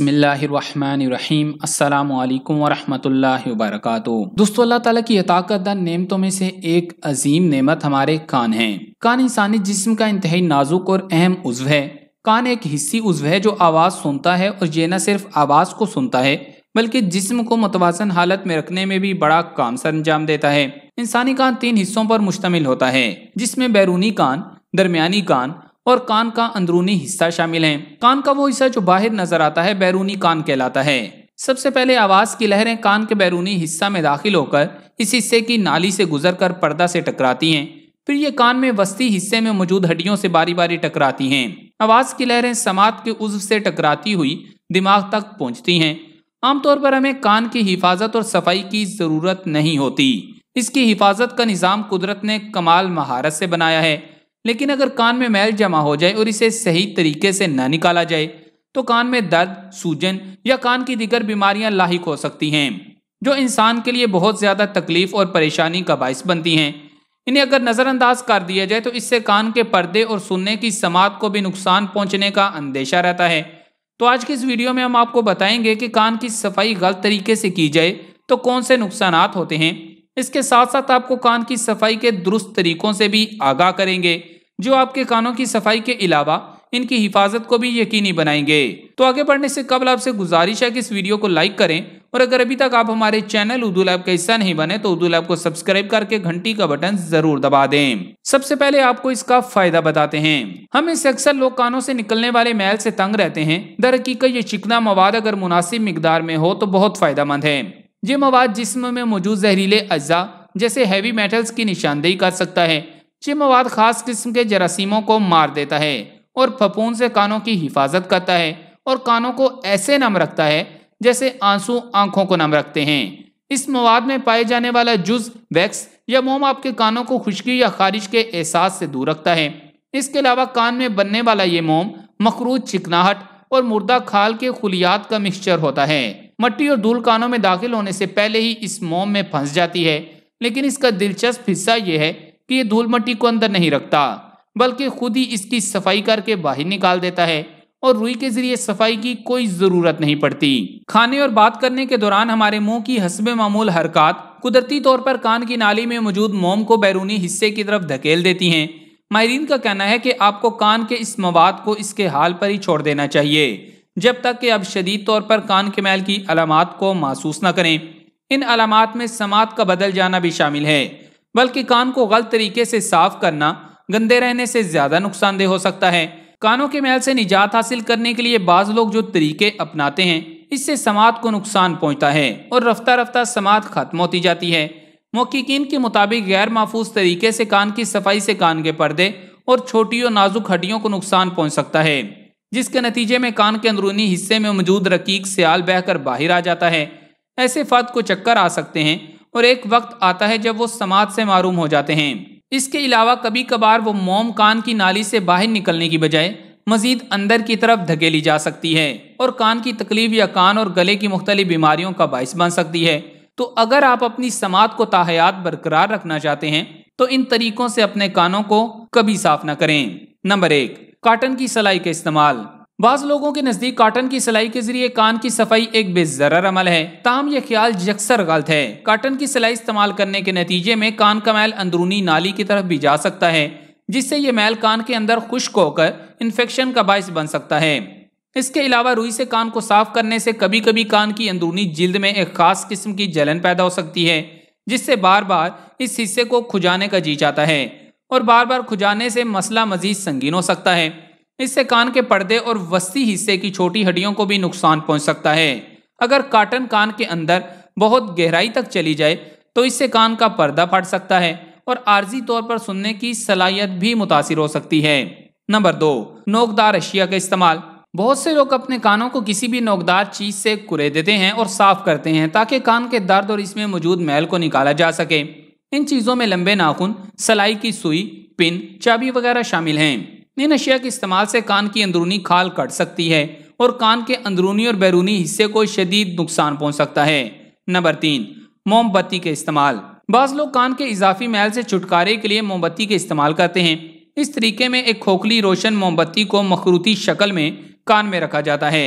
बसमीम् अल्लाम वरहमल वरक दोस्तों अल्लाह ताला की अताकदा नेमतों में से एक अजीम नेमत हमारे कान है कान इंसानी जिस्म का इंतहाई नाजुक और अहम उज्व है कान एक हिस्सी उज्व है जो आवाज़ सुनता है और ये न सिर्फ आवाज़ को सुनता है बल्कि जिस्म को मतवाजन हालत में रखने में भी बड़ा काम सर अंजाम देता है इंसानी कान तीन हिस्सों पर मुश्तमिल होता है जिसमें बैरूनी कान दरमियानी कान और कान का अंदरूनी हिस्सा शामिल है कान का वो हिस्सा जो बाहर नजर आता है बैरूनी कान कहलाता है सबसे पहले आवाज की लहरें कान के बैरूनी हिस्सा में दाखिल होकर इस हिस्से की नाली से गुजरकर पर्दा से टकराती हैं फिर ये कान में वस्ती हिस्से में मौजूद हड्डियों से बारी बारी टकराती हैं आवाज की लहरें समात के उज्व से टकराती हुई दिमाग तक पहुंचती हैं आमतौर पर हमें कान की हिफाजत और सफाई की ज़रूरत नहीं होती इसकी हिफाजत का निज़ाम कुदरत ने कमाल महारत से बनाया है लेकिन अगर कान में मैल जमा हो जाए और इसे सही तरीके से न निकाला जाए तो कान में दर्द सूजन या कान की दिगर बीमारियां लाक हो सकती हैं जो इंसान के लिए बहुत ज़्यादा तकलीफ और परेशानी का बायस बनती हैं इन्हें अगर नज़रअंदाज कर दिया जाए तो इससे कान के पर्दे और सुनने की समात को भी नुकसान पहुंचने का अंदेशा रहता है तो आज की इस वीडियो में हम आपको बताएंगे कि कान की सफाई गलत तरीके से की जाए तो कौन से नुकसान होते हैं इसके साथ साथ आपको कान की सफाई के दुरुस्त तरीकों से भी आगाह करेंगे जो आपके कानों की सफाई के अलावा इनकी हिफाजत को भी यकीनी बनाएंगे तो आगे बढ़ने से कबल आपसे गुजारिश है कि इस वीडियो को लाइक करें और अगर अभी तक आप हमारे चैनल उर्दू लैब का हिस्सा नहीं बने तो उर्दू लैब को सब्सक्राइब करके घंटी का बटन जरूर दबा दें सबसे पहले आपको इसका फायदा बताते हैं हम इससे अक्सर लोग कानों से निकलने वाले मैल से तंग रहते हैं दरअकीकत ये चिकना मवाद अगर मुनासिब मकदार में हो तो बहुत फायदा मंद है ये मवाद जिसम में मौजूद जहरीले अज्जा जैसे हैवी मेटल्स की निशानदेही कर सकता है ये मवाद खास किस्म के जरासीमों को मार देता है और फपून से कानों की हिफाजत करता है और कानों को ऐसे नम रखता है जैसे आंसू आंखों को नम रखते हैं इस मवाद में पाए जाने वाला जुज वैक्स या मोम आपके कानों को खुश्की या खारिश के एहसास से दूर रखता है इसके अलावा कान में बनने वाला ये मोम मखरूज चिकनाहट और मुर्दा खाल के खुलियात का मिक्सचर होता है मट्टी और धूल कानों में दाखिल होने से पहले ही इस मोम में फंस जाती है लेकिन इसका दिलचस्प हिस्सा यह है कि ये धूल मट्टी को अंदर नहीं रखता बल्कि खुद ही इसकी सफाई करके बाहर निकाल देता है और रुई के जरिए सफाई की कोई ज़रूरत नहीं पड़ती खाने और बात करने के दौरान हमारे मुंह की हसब मामूल हरकत कुदरती तौर पर कान की नाली में मौजूद मोम को बैरूनी हिस्से की तरफ धकेल देती हैं माहरीन का कहना है कि आपको कान के इस मवाद को इसके हाल पर ही छोड़ देना चाहिए जब तक कि आप शदीद तौर पर कान के मैल की अलामत को महसूस न करें इन अलामत में समात का बदल जाना भी शामिल है बल्कि कान को गलत तरीके से साफ करना गंदे रहने से ज्यादा नुकसानदेह हो सकता है कानों के मैल से निजात हासिल करने के लिए बाज लोग जो तरीके अपनाते हैं इससे समात को नुकसान पहुंचता है और रफ्ता रफ्ता समात खत्म होती जाती है मौकिन के मुताबिक गैर महफूज तरीके से कान की सफाई से कान के पर्दे और छोटी और नाजुक हड्डियों को नुकसान पहुंच सकता है जिसके नतीजे में कान के अंदरूनी हिस्से में मौजूद रकीक सियाल बहकर बाहर आ जाता है ऐसे फर्द को चक्कर आ सकते हैं और एक वक्त आता है जब वो समाज से मारूम हो जाते हैं इसके अलावा कभी कभार वो मोम कान की नाली से बाहर निकलने की बजाय मजीद अंदर की तरफ धकेली जा सकती है और कान की तकलीफ या कान और गले की मुख्तलि बीमारियों का बायस बन सकती है तो अगर आप अपनी समात को ताहयात बरकरार रखना चाहते हैं तो इन तरीकों से अपने कानों को कभी साफ न करें नंबर एक काटन की सलाई का इस्तेमाल बाज लोगों के नज़दीक काटन की सिलाई के जरिए कान की सफाई एक बेजर अमल है ताम यह ख्याल यकसर गलत है काटन की सिलाई इस्तेमाल करने के नतीजे में कान का मैल अंदरूनी नाली की तरफ भी जा सकता है जिससे ये मैल कान के अंदर खुश्क होकर इन्फेक्शन का बायस बन सकता है इसके अलावा रुई से कान को साफ करने से कभी कभी कान की अंदरूनी जिल्द में एक खास किस्म की जलन पैदा हो सकती है जिससे बार बार इस हिस्से को खुजाने का जी जाता है और बार बार खुजाने से मसला मजीद संगीन हो सकता है इससे कान के पर्दे और वस्ती हिस्से की छोटी हड्डियों को भी नुकसान पहुंच सकता है अगर काटन कान के अंदर बहुत गहराई तक चली जाए तो इससे कान का पर्दा फट सकता है और आर्जी तौर पर सुनने की सलाहियत भी मुतासर हो सकती है नंबर दो नोकदार अशिया का इस्तेमाल बहुत से लोग अपने कानों को किसी भी नोकदार चीज़ से कुरे देते हैं और साफ करते हैं ताकि कान के दर्द और इसमें मौजूद मैल को निकाला जा सके इन चीज़ों में लंबे नाखून सलाई की सुई पिन चाबी वगैरह शामिल हैं इन अशिया के इस्तेमाल से कान की अंदरूनी खाल कट सकती है और कान के अंदरूनी और बैरूनी हिस्से को शदीद नुकसान पहुंच सकता है नंबर तीन मोमबत्ती के इस्तेमाल बाज लोग कान के इजाफी मैल से छुटकारे के लिए मोमबत्ती के इस्तेमाल करते हैं इस तरीके में एक खोखली रोशन मोमबत्ती को मखरूती शक्ल में कान में रखा जाता है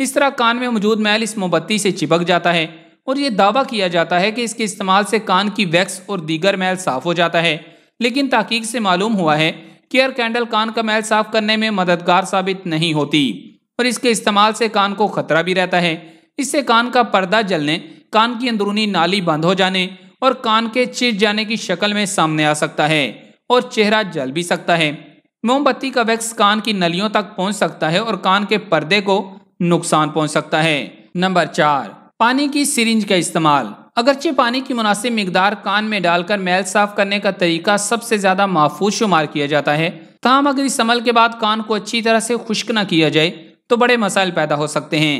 इस तरह कान में मौजूद मैल इस मोमबत्ती से चिपक जाता है और ये दावा किया जाता है कि इसके इस्तेमाल से कान की वैक्स और दीगर मैल साफ हो जाता है लेकिन तहकीक से मालूम हुआ है केयर कैंडल कान का मैल साफ करने में मददगार साबित नहीं होती और इसके इस्तेमाल से कान को खतरा भी रहता है इससे कान का पर्दा जलने कान की अंदरूनी नाली बंद हो जाने और कान के चिट जाने की शक्ल में सामने आ सकता है और चेहरा जल भी सकता है मोमबत्ती का वैक्स कान की नलियों तक पहुंच सकता है और कान के पर्दे को नुकसान पहुंच सकता है नंबर चार पानी की सिरिंज का इस्तेमाल अगरचे पानी की मुनासिब मकदार कान में डालकर मैल साफ करने का तरीका सबसे ज़्यादा महफूज शुमार किया जाता है तहम अगर इस अमल के बाद कान को अच्छी तरह से खुश्क न किया जाए तो बड़े मसाइल पैदा हो सकते हैं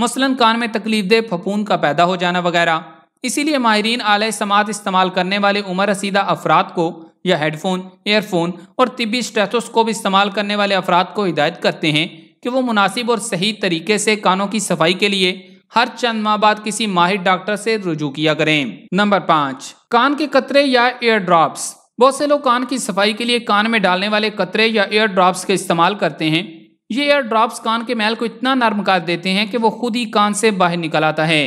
मसलन कान में तकलीफ दे फपून का पैदा हो जाना वगैरह इसीलिए माहरीन आल समात इस्तेमाल करने वाले उम्र रसीदा अफराद को या हेडफोन एयरफोन और तिबी स्टेथोस्कोप इस्तेमाल करने वाले अफराद को हिदायत करते हैं कि वो मुनासिब और सही तरीके से कानों की सफाई के लिए हर चंद माह बाद किसी माहिर डॉक्टर से रुजू किया करें नंबर पाँच कान के कतरे या एयर ड्रॉप्स बहुत से लोग कान की सफाई के लिए कान में डालने वाले कतरे या एयर ड्रॉप्स का इस्तेमाल करते हैं ये एयर ड्रॉप्स कान के मैल को इतना नर्म कर देते हैं कि वो खुद ही कान से बाहर निकल आता है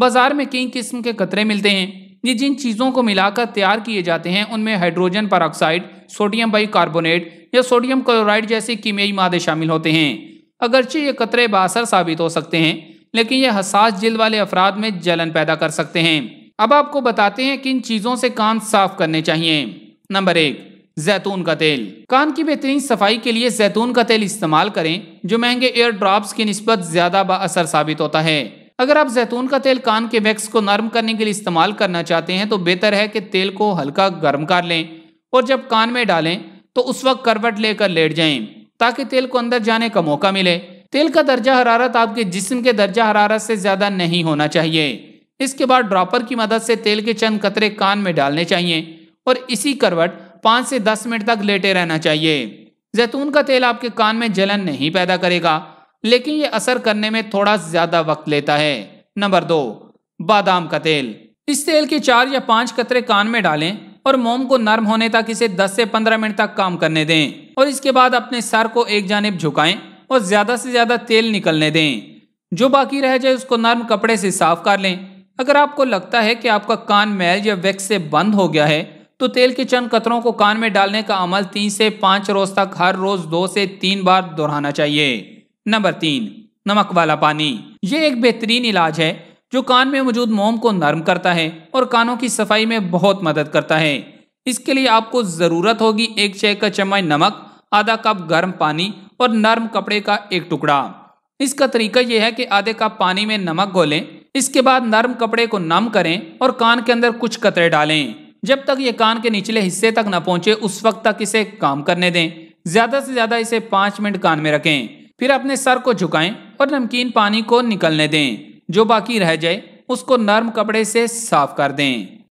बाजार में कई किस्म के कतरे मिलते हैं ये जिन चीज़ों को मिलाकर तैयार किए जाते हैं उनमें हाइड्रोजन पर सोडियम बाई या सोडियम क्लोराइड जैसे कीमियाई मादे शामिल होते हैं अगरचे ये कतरे बासर साबित हो सकते हैं लेकिन ये हसास जिल वाले अफराद में जलन पैदा कर सकते हैं अब आपको बताते हैं किन चीज़ों से कान साफ करने चाहिए नंबर एक जैतून का तेल कान की बेहतरीन सफाई के लिए जैतून का तेल इस्तेमाल करें जो महंगे एयर ड्रॉप्स की नस्बत ज़्यादा असर साबित होता है अगर आप जैतून का तेल कान के वैक्स को नरम करने के लिए इस्तेमाल करना चाहते हैं तो बेहतर है कि तेल को हल्का गर्म कर लें और जब कान में डालें तो उस वक्त करवट लेकर लेट जाएं ताकि तेल को अंदर जाने का मौका मिले तेल का दर्जा हरारत आपके जिस्म के दर्जा हरारत से ज़्यादा नहीं होना चाहिए इसके बाद ड्रॉपर की मदद से तेल के चंद कतरे कान में डालने चाहिए और इसी करवट पाँच से दस मिनट तक लेटे रहना चाहिए जैतून का तेल आपके कान में जलन नहीं पैदा करेगा लेकिन ये असर करने में थोड़ा ज़्यादा वक्त लेता है नंबर दो बादाम का तेल इस तेल के चार या पांच कतरे कान में डालें और मोम को नर्म होने तक इसे 10 से 15 मिनट तक काम करने दें और इसके बाद अपने सर को एक जानब झुकाएं और ज़्यादा से ज़्यादा तेल निकलने दें जो बाकी रह जाए उसको नर्म कपड़े से साफ कर लें अगर आपको लगता है कि आपका कान मैल या वैक्स से बंद हो गया है तो तेल के चंद कतरों को कान में डालने का अमल तीन से पाँच रोज तक हर रोज दो से तीन बार दोहराना चाहिए नंबर तीन नमक वाला पानी ये एक बेहतरीन इलाज है जो कान में मौजूद मोम को नरम करता है और कानों की सफाई में बहुत मदद करता है इसके लिए आपको ज़रूरत होगी एक चाय का चम्मच नमक आधा कप गर्म पानी और नर्म कपड़े का एक टुकड़ा इसका तरीका यह है कि आधे कप पानी में नमक घोलें इसके बाद नर्म कपड़े को नम करें और कान के अंदर कुछ कतरे डालें जब तक ये कान के निचले हिस्से तक न पहुंचे उस वक्त तक इसे काम करने दें ज़्यादा से ज़्यादा इसे पाँच मिनट कान में रखें फिर अपने सर को झुकाएं और नमकीन पानी को निकलने दें जो बाकी रह जाए उसको नर्म कपड़े से साफ कर दें